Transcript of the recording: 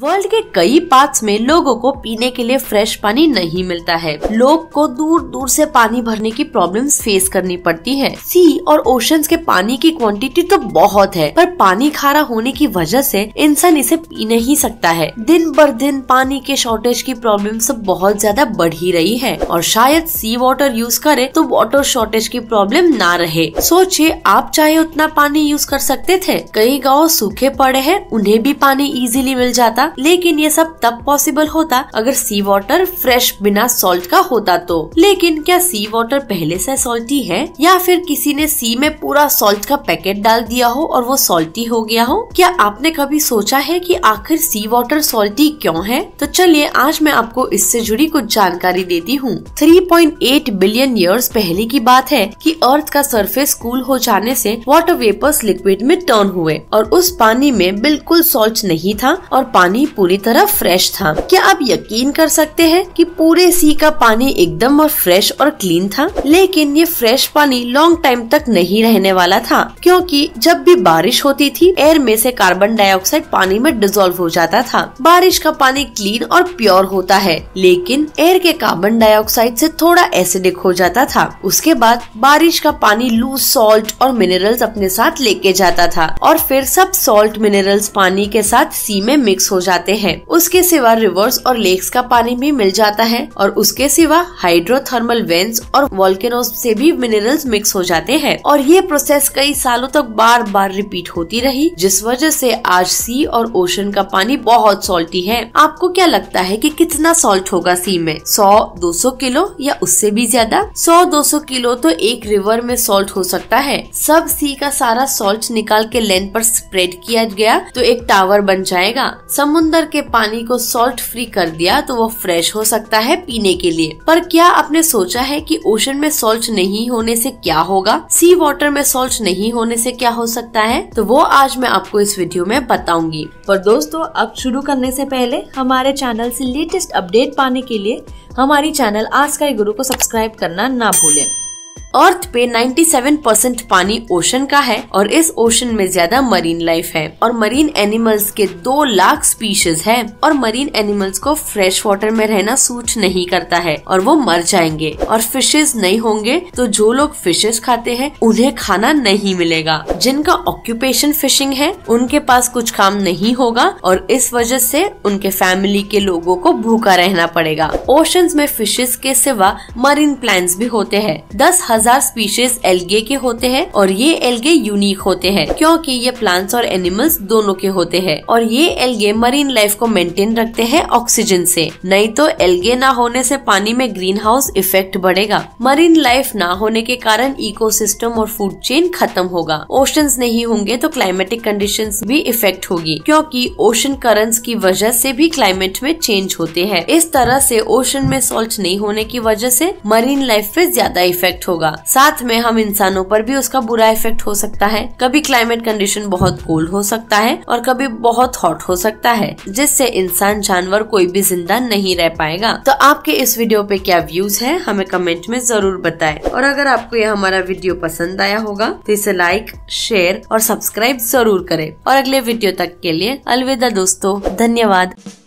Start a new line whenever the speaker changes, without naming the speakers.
world के कई parts में लोगों को पीने के लिए फ्रेश पानी नहीं मिलता है लोग को दूर दूर से पानी भरने की प्रॉब्लम्स फेस करनी पड़ती है सी और ओशंस के पानी की क्वांटिटी तो बहुत है पर पानी खारा होने की वजह से इंसान इसे पी नहीं सकता है दिन बर दिन पानी के शॉर्टेज की प्रॉब्लम बहुत ज्यादा बढ़ ही रही है और शायद सी वाटर यूज करे तो वाटर शॉर्टेज की प्रॉब्लम न रहे सोचिए आप चाहे उतना पानी यूज कर सकते थे कई गाँव सूखे पड़े हैं उन्हें भी पानी इजिली मिल जाता जाता लेकिन ये सब तब पॉसिबल होता अगर सी वाटर फ्रेश बिना सॉल्ट का होता तो लेकिन क्या सी वाटर पहले से सॉल्टी है या फिर किसी ने सी में पूरा सॉल्ट का पैकेट डाल दिया हो और वो सॉल्टी हो गया हो क्या आपने कभी सोचा है कि आखिर सी वाटर सॉल्टी क्यों है तो चलिए आज मैं आपको इससे जुड़ी कुछ जानकारी देती हूँ 3.8 बिलियन ईयर्स पहले की बात है कि अर्थ का सरफेस कूल हो जाने से वाटर वेपर्स लिक्विड में टर्न हुए और उस पानी में बिल्कुल सॉल्ट नहीं था और पानी पानी पूरी तरह फ्रेश था क्या आप यकीन कर सकते हैं कि पूरे सी का पानी एकदम और फ्रेश और क्लीन था लेकिन ये फ्रेश पानी लॉन्ग टाइम तक नहीं रहने वाला था क्योंकि जब भी बारिश होती थी एयर में से कार्बन डाइऑक्साइड पानी में डिजोल्व हो जाता था बारिश का पानी क्लीन और प्योर होता है लेकिन एयर के कार्बन डाइऑक्साइड से थोड़ा एसिडिक हो जाता था उसके बाद बारिश का पानी लूज सॉल्ट और मिनरल्स अपने साथ लेके जाता था और फिर सब सॉल्ट मिनरल्स पानी के साथ सी में मिक्स हो जाते हैं उसके सिवा रिवर्स और लेक्स का पानी भी मिल जाता है और उसके सिवा हाइड्रोथर्मल वेन्स और वॉल्केनोज से भी मिनरल्स मिक्स हो जाते हैं और ये प्रोसेस कई सालों तक बार बार रिपीट होती रही जिस वजह से आज सी और ओशन का पानी बहुत सॉल्टी है आपको क्या लगता है कि कितना सॉल्ट होगा सी में 100 200 किलो या उससे भी ज्यादा 100 200 किलो तो एक रिवर में सॉल्ट हो सकता है सब सी का सारा सॉल्ट निकाल के लेंथ पर स्प्रेड किया गया तो एक टावर बन जाएगा सम समुन्दर के पानी को सॉल्ट फ्री कर दिया तो वो फ्रेश हो सकता है पीने के लिए पर क्या आपने सोचा है कि ओशन में सॉल्ट नहीं होने से क्या होगा सी वाटर में सॉल्ट नहीं होने से क्या हो सकता है तो वो आज मैं आपको इस वीडियो में बताऊंगी पर दोस्तों अब शुरू करने से पहले हमारे चैनल से लेटेस्ट अपडेट पाने के लिए हमारी चैनल आज का गुरु को सब्सक्राइब करना ना भूलें अर्थ पे 97 परसेंट पानी ओशन का है और इस ओशन में ज्यादा मरीन लाइफ है और मरीन एनिमल्स के दो लाख स्पीशीज है और मरीन एनिमल्स को फ्रेश वाटर में रहना सूट नहीं करता है और वो मर जाएंगे और फिशेज नहीं होंगे तो जो लोग फिशेज खाते हैं उन्हें खाना नहीं मिलेगा जिनका ऑक्यूपेशन फिशिंग है उनके पास कुछ काम नहीं होगा और इस वजह से उनके फैमिली के लोगों को भूखा रहना पड़ेगा ओशन में फिशेज के सिवा मरीन प्लांट्स भी होते हैं दस हजार हजार स्पीशीज एलगे के होते हैं और ये एलगे यूनिक होते हैं क्योंकि ये प्लांट्स और एनिमल्स दोनों के होते हैं और ये एलगे मरीन लाइफ को मेंटेन रखते हैं ऑक्सीजन से नहीं तो एलगे ना होने से पानी में ग्रीन हाउस इफेक्ट बढ़ेगा मरीन लाइफ ना होने के कारण इको और फूड चेन खत्म होगा ओशन नहीं होंगे तो क्लाइमेटिक कंडीशन भी इफेक्ट होगी क्योंकि ओशन करंट्स की वजह से भी क्लाइमेट में चेंज होते हैं इस तरह से ओशन में सॉल्ट नहीं होने की वजह से मरीन लाइफ पे ज्यादा इफेक्ट होगा होगा साथ में हम इंसानों पर भी उसका बुरा इफेक्ट हो सकता है कभी क्लाइमेट कंडीशन बहुत कोल्ड हो सकता है और कभी बहुत हॉट हो सकता है जिससे इंसान जानवर कोई भी जिंदा नहीं रह पाएगा तो आपके इस वीडियो पे क्या व्यूज है हमें कमेंट में जरूर बताए और अगर आपको यह हमारा वीडियो पसंद आया होगा तो इसे लाइक शेयर और सब्सक्राइब जरूर करें और अगले वीडियो तक के लिए अलविदा दोस्तों धन्यवाद